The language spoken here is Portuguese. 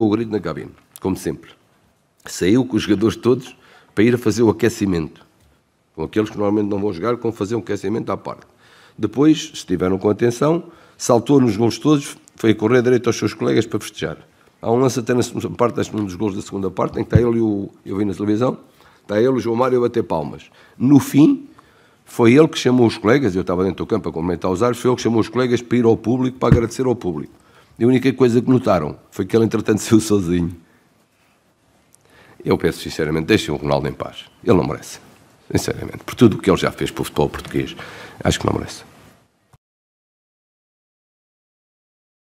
o grito na cabine, como sempre. Saiu com os jogadores todos para ir a fazer o aquecimento. Com aqueles que normalmente não vão jogar, com fazer um aquecimento à parte. Depois, se estiveram com atenção, saltou nos gols todos, foi correr direito aos seus colegas para festejar. Há um lance até na segunda parte, acho dos gols da segunda parte, em que está ele e o. Eu vi na televisão, está ele e o João Mário a bater palmas. No fim, foi ele que chamou os colegas, eu estava dentro do campo a comentar os ares, foi ele que chamou os colegas para ir ao público, para agradecer ao público. E a única coisa que notaram foi que ele, entretanto, saiu sozinho. Eu peço sinceramente, deixem o Ronaldo em paz. Ele não merece. Sinceramente. Por tudo o que ele já fez para o futebol português, acho que não merece.